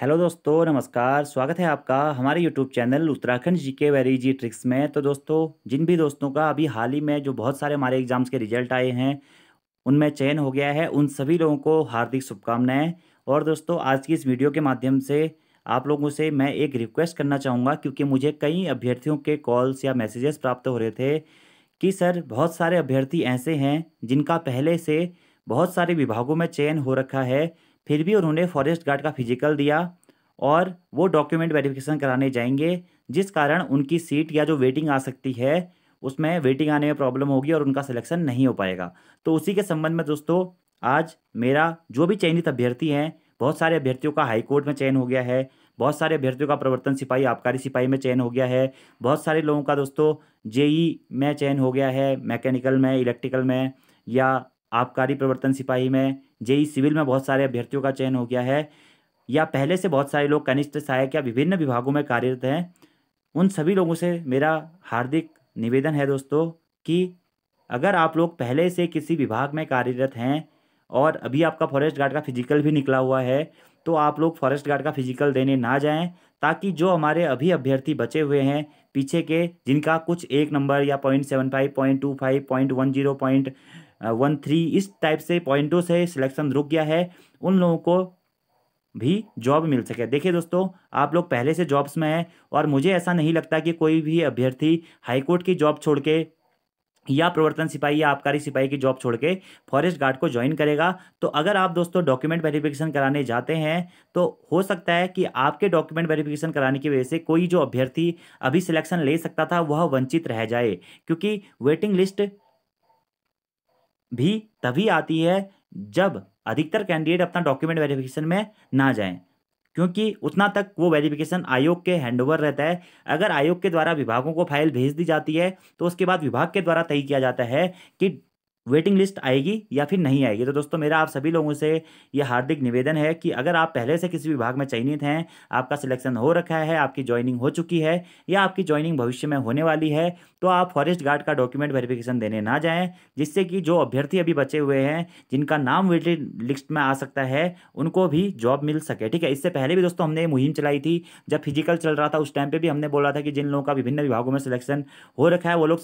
hello दोस्तों नमस्कार स्वागत है आपका हमारे यूट्यूब चैनल उत्तराखंड जी के जी ट्रिक्स में तो दोस्तों जिन भी दोस्तों का अभी हाल ही में जो बहुत सारे हमारे एग्ज़ाम्स के रिजल्ट आए हैं उनमें चयन हो गया है उन सभी लोगों को हार्दिक शुभकामनाएं और दोस्तों आज की इस वीडियो के माध्यम से आप लोगों से मैं एक रिक्वेस्ट करना चाहूँगा क्योंकि मुझे कई अभ्यर्थियों के कॉल्स या मैसेजेस प्राप्त हो रहे थे कि सर बहुत सारे अभ्यर्थी ऐसे हैं जिनका पहले से बहुत सारे विभागों में चयन हो रखा है फिर भी उन्होंने फॉरेस्ट गार्ड का फिजिकल दिया और वो डॉक्यूमेंट वेरिफिकेशन कराने जाएंगे जिस कारण उनकी सीट या जो वेटिंग आ सकती है उसमें वेटिंग आने में प्रॉब्लम होगी और उनका सिलेक्शन नहीं हो पाएगा तो उसी के संबंध में दोस्तों आज मेरा जो भी चयनित अभ्यर्थी हैं बहुत सारे अभ्यर्थियों का हाईकोर्ट में चयन हो गया है बहुत सारे अभ्यर्थियों का प्रवर्तन सिपाही आबकारी सिपाही में चयन हो गया है बहुत सारे लोगों का दोस्तों जेई में चयन हो गया है मैकेनिकल में इलेक्ट्रिकल में या आबकारी प्रवर्तन सिपाही में जेई सिविल में बहुत सारे अभ्यर्थियों का चयन हो गया है या पहले से बहुत सारे लोग कनिष्ठ सहायक या विभिन्न विभागों में कार्यरत हैं उन सभी लोगों से मेरा हार्दिक निवेदन है दोस्तों कि अगर आप लोग पहले से किसी विभाग में कार्यरत हैं और अभी आपका फॉरेस्ट गार्ड का फिजिकल भी निकला हुआ है तो आप लोग फॉरेस्ट गार्ड का फिजिकल देने ना जाएं ताकि जो हमारे अभी अभ्यर्थी बचे हुए हैं पीछे के जिनका कुछ एक नंबर या point seven five point two five point one zero point one three इस टाइप से पॉइंटों से सिलेक्शन रुक गया है उन लोगों को भी जॉब मिल सके देखिए दोस्तों आप लोग पहले से जॉब्स में हैं और मुझे ऐसा नहीं लगता कि कोई भी अभ्यर्थी हाईकोर्ट की जॉब छोड़ के या प्रवर्तन सिपाही या आबकारी सिपाही की जॉब छोड़ के फॉरेस्ट गार्ड को ज्वाइन करेगा तो अगर आप दोस्तों डॉक्यूमेंट वेरिफिकेशन कराने जाते हैं तो हो सकता है कि आपके डॉक्यूमेंट वेरिफिकेशन कराने की वजह से कोई जो अभ्यर्थी अभी सिलेक्शन ले सकता था वह वंचित रह जाए क्योंकि वेटिंग लिस्ट भी तभी आती है जब अधिकतर कैंडिडेट अपना डॉक्यूमेंट वेरिफिकेशन में ना जाएं क्योंकि उतना तक वो वेरिफिकेशन आयोग के हैंडओवर रहता है अगर आयोग के द्वारा विभागों को फाइल भेज दी जाती है तो उसके बाद विभाग के द्वारा तय किया जाता है कि वेटिंग लिस्ट आएगी या फिर नहीं आएगी तो दोस्तों मेरा आप सभी लोगों से ये हार्दिक निवेदन है कि अगर आप पहले से किसी विभाग में चयनित हैं आपका सिलेक्शन हो रखा है आपकी ज्वाइनिंग हो चुकी है या आपकी ज्वाइनिंग भविष्य में होने वाली है तो आप फॉरेस्ट गार्ड का डॉक्यूमेंट वेरिफिकेशन देने ना जाएँ जिससे कि जो अभ्यर्थी अभी बचे हुए हैं जिनका नाम वेटिंग लिस्ट में आ सकता है उनको भी जॉब मिल सके ठीक है इससे पहले भी दोस्तों हमने ये मुहिम चलाई थी जब फिजिकल चल रहा था उस टाइम पर भी हमने बोला था कि जिन लोगों का विभिन्न विभागों में सिलेक्शन हो रखा है वो लोग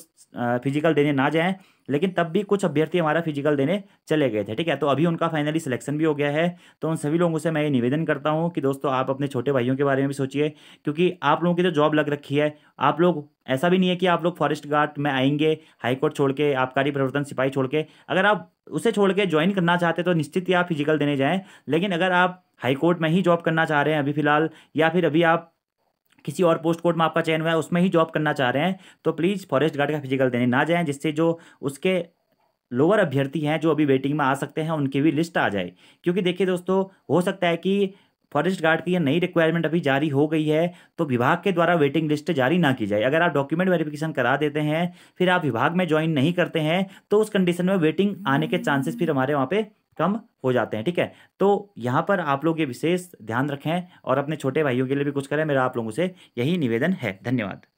फिजिकल देने ना जाएँ लेकिन तब भी कुछ अभ्यर्थी हमारा फिजिकल देने चले गए थे ठीक है तो अभी उनका फाइनली सिलेक्शन भी हो गया है तो उन सभी लोगों से मैं ये निवेदन करता हूँ कि दोस्तों आप अपने छोटे भाइयों के बारे में भी सोचिए क्योंकि आप लोगों की तो जॉब लग रखी है आप लोग ऐसा भी नहीं है कि आप लोग फॉरेस्ट गार्ड में आएंगे हाईकोर्ट छोड़ के आबकारी प्रवर्तन सिपाही छोड़ के अगर आप उसे छोड़ के ज्वाइन करना चाहते तो निश्चित ही आप फिजिकल देने जाएँ लेकिन अगर आप हाईकोर्ट में ही जॉब करना चाह रहे हैं अभी फिलहाल या फिर अभी आप किसी और पोस्ट कोड में आपका चयन हुआ है उसमें ही जॉब करना चाह रहे हैं तो प्लीज़ फॉरेस्ट गार्ड का फिजिकल देने ना जाएँ जिससे जो उसके लोअर अभ्यर्थी हैं जो अभी वेटिंग में आ सकते हैं उनकी भी लिस्ट आ जाए क्योंकि देखिए दोस्तों हो सकता है कि फॉरेस्ट गार्ड की नई रिक्वायरमेंट अभी जारी हो गई है तो विभाग के द्वारा वेटिंग लिस्ट जारी ना की जाए अगर आप डॉक्यूमेंट वेरिफिकेशन करा देते हैं फिर आप विभाग में ज्वाइन नहीं करते हैं तो उस कंडीशन में वेटिंग आने के चांसेस फिर हमारे वहाँ पे कम हो जाते हैं ठीक है तो यहाँ पर आप लोग ये विशेष ध्यान रखें और अपने छोटे भाइयों के लिए भी कुछ करें मेरा आप लोगों से यही निवेदन है धन्यवाद